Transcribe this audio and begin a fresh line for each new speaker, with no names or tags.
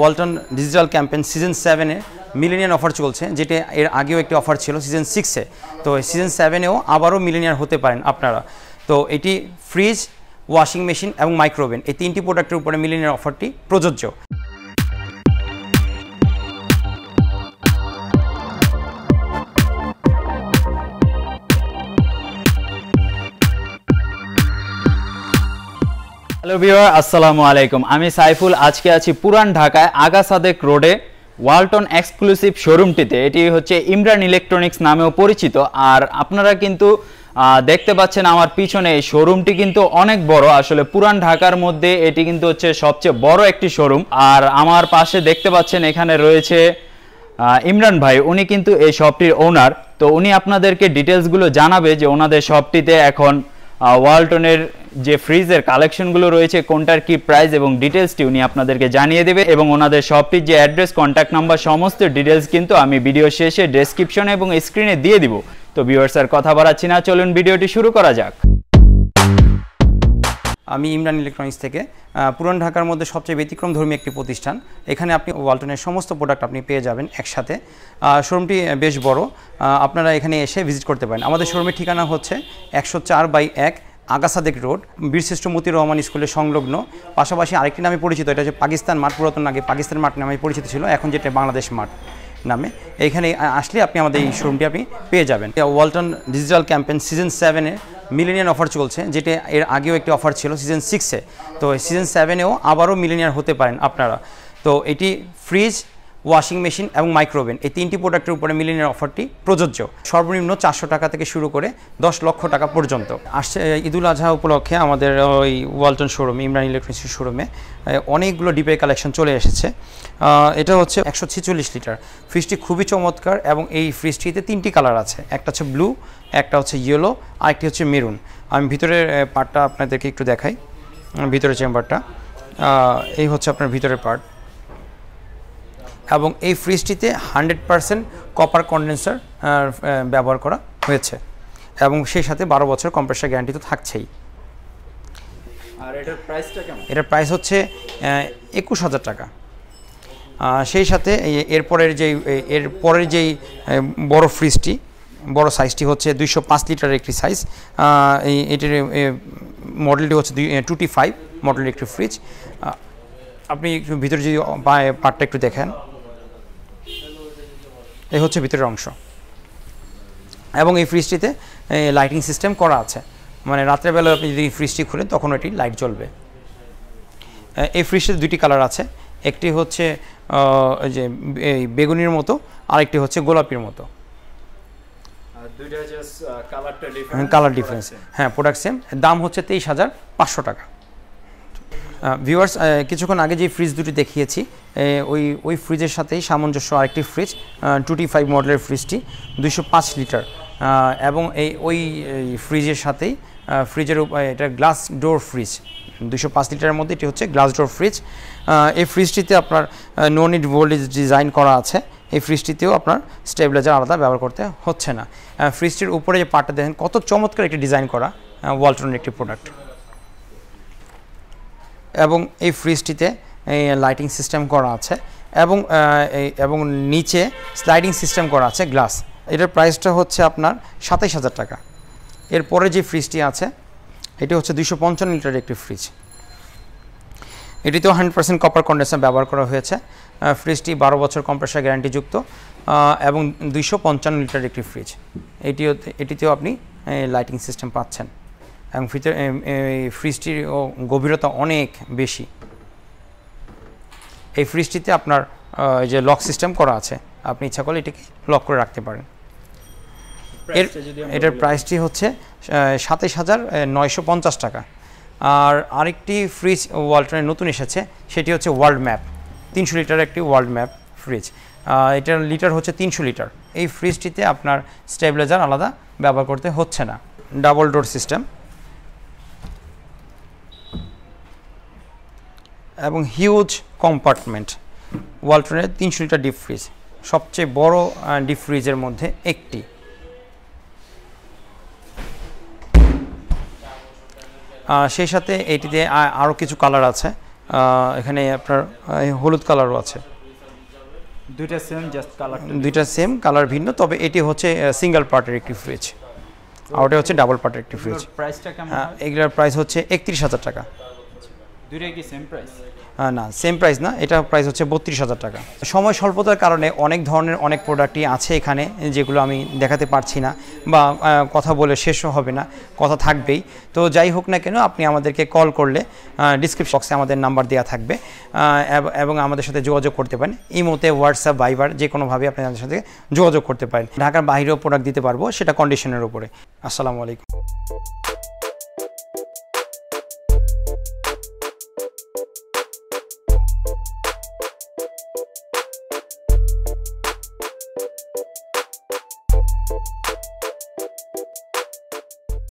Walton digital campaign season সেভেনে millionaire offer চলছে যেটা এর আগেও একটি অফার ছিল সিজন সিক্সে তো সিজন সেভেনেও আবারও মিলেনিয়ার হতে পারেন আপনারা তো এটি ফ্রিজ ওয়াশিং মেশিন এবং মাইক্রোওভেন এই তিনটি প্রোডাক্টের উপরে মিলেনিয়ার অফারটি প্রযোজ্য
হ্যালো ভিওয়ার আসসালামু আলাইকুম আমি সাইফুল আজকে আছি পুরান ঢাকায় আগা সাদেক রোডে ওয়ালটন এক্সক্লুসিভ শোরুমটিতে এটি হচ্ছে ইমরান ইলেকট্রনিক্স নামেও পরিচিত আর আপনারা কিন্তু দেখতে পাচ্ছেন আমার পিছনে এই শোরুমটি কিন্তু অনেক বড় আসলে পুরান ঢাকার মধ্যে এটি কিন্তু হচ্ছে সবচেয়ে বড় একটি শোরুম আর আমার পাশে দেখতে পাচ্ছেন এখানে রয়েছে ইমরান ভাই উনি কিন্তু এই শপটির ওনার তো উনি আপনাদেরকে ডিটেলসগুলো জানাবে যে ওনাদের শপটিতে এখন ওয়ালটনের যে ফ্রিজের কালেকশনগুলো রয়েছে কোনটার কি প্রাইস এবং ডিটেলসটি উনি আপনাদেরকে জানিয়ে দেবে এবং ওনাদের শপটির যে অ্যাড্রেস কন্ট্যাক্ট নাম্বার সমস্ত ডিটেলস কিন্তু আমি ভিডিও শেষে ডেসক্রিপশনে এবং স্ক্রিনে দিয়ে দিব তো ভিউয়ার্স আর কথা বাড়াচ্ছি না চলুন ভিডিওটি শুরু করা যাক
আমি ইমরান ইলেকট্রনিক্স থেকে পুরান ঢাকার মধ্যে সবচেয়ে ব্যতিক্রম ধর্মী একটি প্রতিষ্ঠান এখানে আপনি ওয়ালটনের সমস্ত প্রোডাক্ট আপনি পেয়ে যাবেন একসাথে শোরুমটি বেশ বড় আপনারা এখানে এসে ভিজিট করতে পারেন আমাদের শোরুমের ঠিকানা হচ্ছে একশো চার বাই এক আগাসাদেক রোড বীরশ্রেষ্ঠ মতি রহমান স্কুলের সংলগ্ন পাশাপাশি আরেকটি নামে পরিচিত এটা হচ্ছে পাকিস্তান মাঠ পুরাতন আগে পাকিস্তান মাঠ নামে পরিচিত ছিল এখন যেটা বাংলাদেশ মাঠ নামে এখানে আসলে আপনি আমাদের এই শোরুমটি আপনি পেয়ে যাবেন ওয়ালটন ডিজিটাল ক্যাম্পেন সিজন সেভেনে মিলেনিয়ান অফার চলছে যেটা এর আগেও একটি অফার ছিল সিজন সিক্সে তো সিজন সেভেনেও আবারও মিলেনিয়ার হতে পারেন আপনারা তো এটি ফ্রিজ ওয়াশিং মেশিন এবং মাইক্রোওভেন এই তিনটি প্রোডাক্টের উপরে মিলিনের অফারটি প্রযোজ্য সর্বনিম্ন চারশো টাকা থেকে শুরু করে দশ লক্ষ টাকা পর্যন্ত আসছে ঈদুল আজহা উপলক্ষে আমাদের ওই ওয়ালটন শোরুম ইমরান ইলেকট্রনিক্স শোরুমে অনেকগুলো ডিপে কালেকশন চলে এসেছে এটা হচ্ছে একশো ছেচল্লিশ লিটার ফ্রিজটি খুবই চমৎকার এবং এই ফ্রিজটিতে তিনটি কালার আছে একটা হচ্ছে ব্লু একটা হচ্ছে ইয়েলো আর একটি হচ্ছে মেরুন আমি ভিতরের পার্টটা আপনাদেরকে একটু দেখাই ভিতরের চেম্বারটা এই হচ্ছে আপনার ভিতরের পার্ট এবং এই ফ্রিজটিতে হান্ড্রেড পারসেন্ট কপার কন্ডেন্সার ব্যবহার করা হয়েছে এবং সেই সাথে বারো বছর কম্প্রেসার গ্যারান্টি তো থাকছেই
আর এটার প্রাইসটা কেমন
এটার প্রাইস হচ্ছে একুশ হাজার টাকা সেই সাথে এরপরের যেই এর পরের যেই বড় ফ্রিজটি বড় সাইজটি হচ্ছে দুইশো পাঁচ লিটারের একটি সাইজ এটির মডেলটি হচ্ছে দুই টুটি ফাইভ মডেলের একটি ফ্রিজ আপনি একটু ভিতরে যদি পার্টটা একটু দেখেন এই হচ্ছে ভিতরের অংশ এবং এই ফ্রিজটিতে লাইটিং সিস্টেম করা আছে মানে রাত্রেবেলা আপনি যদি ফ্রিজটি খুলেন তখন এটি লাইট জ্বলবে এই ফ্রিজটিতে দুটি কালার আছে একটি হচ্ছে যে এই বেগুনির মতো আরেকটি হচ্ছে গোলাপির মতো কালার ডিফারেন্স হ্যাঁ প্রোডাক্ট হ্যাঁ, সেম দাম হচ্ছে তেইশ হাজার পাঁচশো টাকা ভিউয়ার্স কিছুক্ষণ আগে যে ফ্রিজ দুটি দেখিয়েছি ওই ওই ফ্রিজের সাথেই সামঞ্জস্য আরেকটি ফ্রিজ টুটি ফাইভ মডেলের ফ্রিজটি দুইশো লিটার এবং এই ওই ফ্রিজের সাথেই ফ্রিজের এটা গ্লাস ডোর ফ্রিজ দুশো পাঁচ লিটারের মধ্যে এটি হচ্ছে গ্লাস ডোর ফ্রিজ এই ফ্রিজটিতে আপনার নো নিড ভোল্টেজ ডিজাইন করা আছে এই ফ্রিজটিতেও আপনার স্টেবিলাইজার আলাদা ব্যবহার করতে হচ্ছে না ফ্রিজটির উপরে যে পার্টটা দেখেন কত চমৎকার একটি ডিজাইন করা ওয়ালট্রনের একটি প্রোডাক্ট এবং এই ফ্রিজটিতে লাইটিং সিস্টেম করা আছে এবং এবং নিচে স্লাইডিং সিস্টেম করা আছে গ্লাস এটার প্রাইসটা হচ্ছে আপনার সাতাইশ হাজার টাকা এরপরে যে ফ্রিজটি আছে এটি হচ্ছে দুইশো পঞ্চান্ন লিটারের একটি ফ্রিজ এটিতেও হান্ড্রেড পার্সেন্ট কপার কন্ডেন্সার ব্যবহার করা হয়েছে ফ্রিজটি বারো বছর কম্প্রেসার গ্যারান্টিযুক্ত এবং দুইশো পঞ্চান্ন লিটারের একটি ফ্রিজ এটিও এটিতেও আপনি লাইটিং সিস্টেম পাচ্ছেন এবং এই ফ্রিজটির গভীরতা অনেক বেশি এই ফ্রিজটিতে আপনার যে লক সিস্টেম করা আছে আপনি ইচ্ছা করলে এটিকে লক করে রাখতে পারেন এর এটার প্রাইসটি হচ্ছে সাতাইশ হাজার নয়শো পঞ্চাশ টাকা আর আরেকটি ফ্রিজ ওয়ালটনের নতুন এসেছে সেটি হচ্ছে ওয়ার্ল্ড ম্যাপ তিনশো লিটার একটি ওয়ার্ল্ড ম্যাপ ফ্রিজ এটার লিটার হচ্ছে তিনশো লিটার এই ফ্রিজটিতে আপনার স্টেবিলাইজার আলাদা ব্যবহার করতে হচ্ছে না ডাবল ডোর সিস্টেম এবং হিউজ কম্পার্টমেন্ট ওয়ালটনের তিনশো লিটার ডিপ ফ্রিজ সবচেয়ে বড় ডিপ ফ্রিজের মধ্যে একটি সেই সাথে এটিতে আরও কিছু কালার আছে এখানে আপনার হলুদ কালারও আছে
দুইটা সেম জাস্ট কালার দুইটা
সেম কালার ভিন্ন তবে এটি হচ্ছে সিঙ্গেল পার্টের একটি ফ্রিজ আর ওটা হচ্ছে ডাবল পার্টের একটি ফ্রিজ প্রাইসটা কেমন এগুলোর প্রাইস হচ্ছে একত্রিশ হাজার টাকা সেম প্রাইস না সেম প্রাইস না এটা প্রাইস হচ্ছে বত্রিশ হাজার টাকা সময় স্বল্পতার কারণে অনেক ধরনের অনেক প্রোডাক্টই আছে এখানে যেগুলো আমি দেখাতে পারছি না বা কথা বলে শেষও হবে না কথা থাকবেই তো যাই হোক না কেন আপনি আমাদেরকে কল করলে ডিসক্রিপশন বক্সে আমাদের নাম্বার দেওয়া থাকবে এবং আমাদের সাথে যোগাযোগ করতে পারেন এই মতে হোয়াটসঅ্যাপ ভাইবার যে কোনোভাবে আপনি আমাদের সাথে যোগাযোগ করতে পারেন ঢাকার বাইরেও প্রোডাক্ট দিতে পারবো সেটা কন্ডিশনের উপরে আসসালামু আলাইকুম